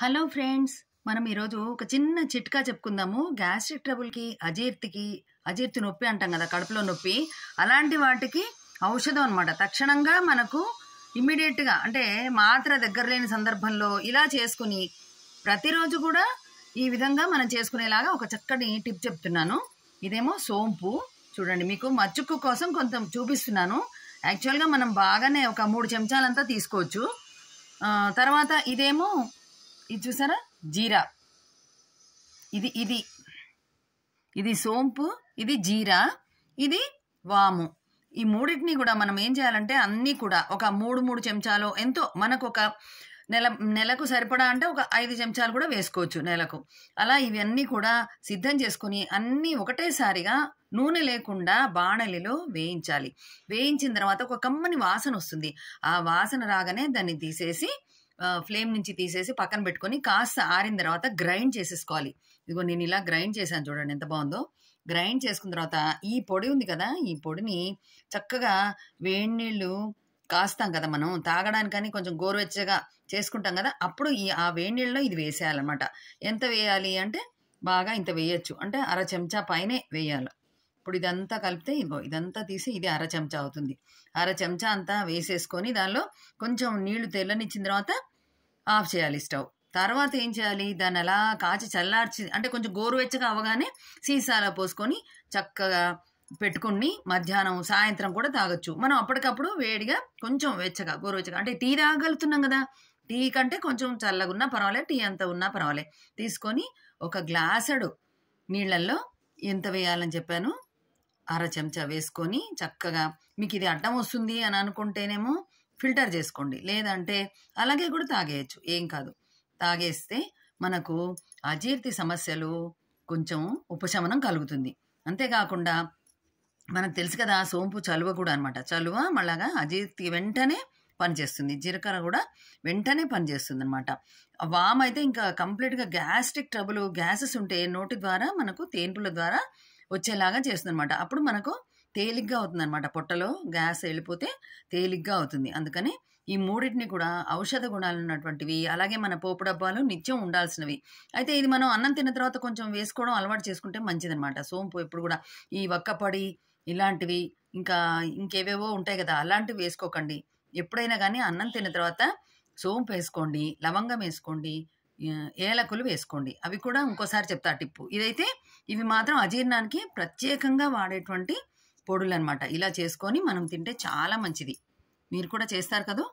hello friends మనం ఈరోజు ఒక చిన్న చిట్కా చెప్పుకుందాము గ్యాస్ట్రిక్ ట్రబుల్కి అజీర్తికి అజీర్తి నొప్పి అంటాం కదా కడుపులో నొప్పి అలాంటి వాటికి ఔషధం అనమాట తక్షణంగా మనకు ఇమ్మీడియట్గా అంటే మాత్ర దగ్గర లేని సందర్భంలో ఇలా చేసుకుని ప్రతిరోజు కూడా ఈ విధంగా మనం చేసుకునేలాగా ఒక చక్కటి టిప్ చెప్తున్నాను ఇదేమో సోంపు చూడండి మీకు మచ్చుక్కు కోసం కొంత చూపిస్తున్నాను యాక్చువల్గా మనం బాగానే ఒక మూడు చెంచాలంతా తీసుకోవచ్చు తర్వాత ఇదేమో ఇది చూసారా జీరా ఇది ఇది ఇది సోంపు ఇది జీరా ఇది వాము ఈ మూడింటిని కూడా మనం ఏం చేయాలంటే అన్నీ కూడా ఒక మూడు మూడు చెంచాలు ఎంతో మనకు ఒక నెల నెలకు సరిపడా అంటే ఒక ఐదు చెంచాలు కూడా వేసుకోవచ్చు నెలకు అలా ఇవన్నీ కూడా సిద్ధం చేసుకుని అన్నీ ఒకటేసారిగా నూనె లేకుండా బాణలిలో వేయించాలి వేయించిన తర్వాత ఒక కమ్మని వాసన వస్తుంది ఆ వాసన రాగానే దాన్ని తీసేసి ఫ్లేమ్ నుంచి తీసేసి పక్కన పెట్టుకొని కాస్త ఆరిన తర్వాత గ్రైండ్ చేసేసుకోవాలి ఇదిగో నేను ఇలా గ్రైండ్ చేశాను చూడండి ఎంత బాగుందో గ్రైండ్ చేసుకున్న తర్వాత ఈ పొడి ఉంది కదా ఈ పొడిని చక్కగా వేడి నీళ్ళు కాస్తాం కదా మనం తాగడానికని కొంచెం గోరువెచ్చగా చేసుకుంటాం కదా అప్పుడు ఈ ఆ వేడి నీళ్ళలో ఇది వేసేయాలన్నమాట ఎంత వేయాలి అంటే బాగా ఇంత వేయచ్చు అంటే అర చెంచా పైనే వేయాలి ఇప్పుడు ఇదంతా కలిపితే ఇదిగో ఇదంతా తీసి ఇది అర చెంచా అవుతుంది అర చెంచా అంతా వేసేసుకొని దానిలో కొంచెం నీళ్లు తెల్లనిచ్చిన తర్వాత ఆఫ్ చేయాలి స్టవ్ తర్వాత ఏం చేయాలి దాన్ని అలా కాచి చల్లార్చి అంటే కొంచెం గోరువెచ్చగా అవగానే సీసాలో పోసుకొని చక్కగా పెట్టుకుని మధ్యాహ్నం సాయంత్రం కూడా తాగొచ్చు మనం అప్పటికప్పుడు వేడిగా కొంచెం వెచ్చగా గోరువెచ్చగా అంటే టీ తాగలుగుతున్నాం కదా టీ కంటే కొంచెం చల్లగా ఉన్నా పర్వాలేదు టీ అంత ఉన్నా పర్వాలేదు తీసుకొని ఒక గ్లాసడు నీళ్ళల్లో ఎంత వేయాలని చెప్పాను అర చెంచా వేసుకొని చక్కగా మీకు ఇది అడ్డం వస్తుంది అని అనుకుంటేనేమో ఫిల్టర్ చేసుకోండి లేదంటే అలాగే కూడా తాగేయచ్చు ఏం కాదు తాగేస్తే మనకు అజీర్తి సమస్యలు కొంచెం ఉపశమనం కలుగుతుంది అంతేకాకుండా మనకు తెలుసు కదా సోంపు చలువ కూడా అనమాట చలువ మళ్ళాగా అజీర్తి వెంటనే పనిచేస్తుంది జీలకర్ర కూడా వెంటనే పనిచేస్తుంది అనమాట వామ్ అయితే ఇంకా కంప్లీట్గా గ్యాస్ట్రిక్ ట్రబుల్ గ్యాసెస్ ఉంటే నోటి ద్వారా మనకు తేన్పుల ద్వారా వచ్చేలాగా చేస్తుంది అనమాట అప్పుడు మనకు తేలిగ్గా అవుతుంది అనమాట పొట్టలో గ్యాస్ వెళ్ళిపోతే తేలిగ్గా అవుతుంది అందుకని ఈ మూడింటిని కూడా ఔషధ గుణాలు ఉన్నటువంటివి అలాగే మన పోపు డబ్బాలు నిత్యం ఉండాల్సినవి అయితే ఇది మనం అన్నం తిన్న తర్వాత కొంచెం వేసుకోవడం అలవాటు చేసుకుంటే మంచిదనమాట సోంపు ఎప్పుడు కూడా ఈ వక్కపడి ఇలాంటివి ఇంకా ఇంకేవేవో ఉంటాయి కదా అలాంటివి వేసుకోకండి ఎప్పుడైనా కానీ అన్నం తిన్న తర్వాత సోంపు వేసుకోండి లవంగం వేసుకోండి ఏలకులు వేసుకోండి అవి కూడా ఇంకోసారి చెప్తా టిప్పు ఇదైతే ఇవి మాత్రం అజీర్ణానికి ప్రత్యేకంగా వాడేటువంటి పొడులు అనమాట ఇలా చేసుకొని మనం తింటే చాలా మంచిది మీరు కూడా చేస్తారు కదా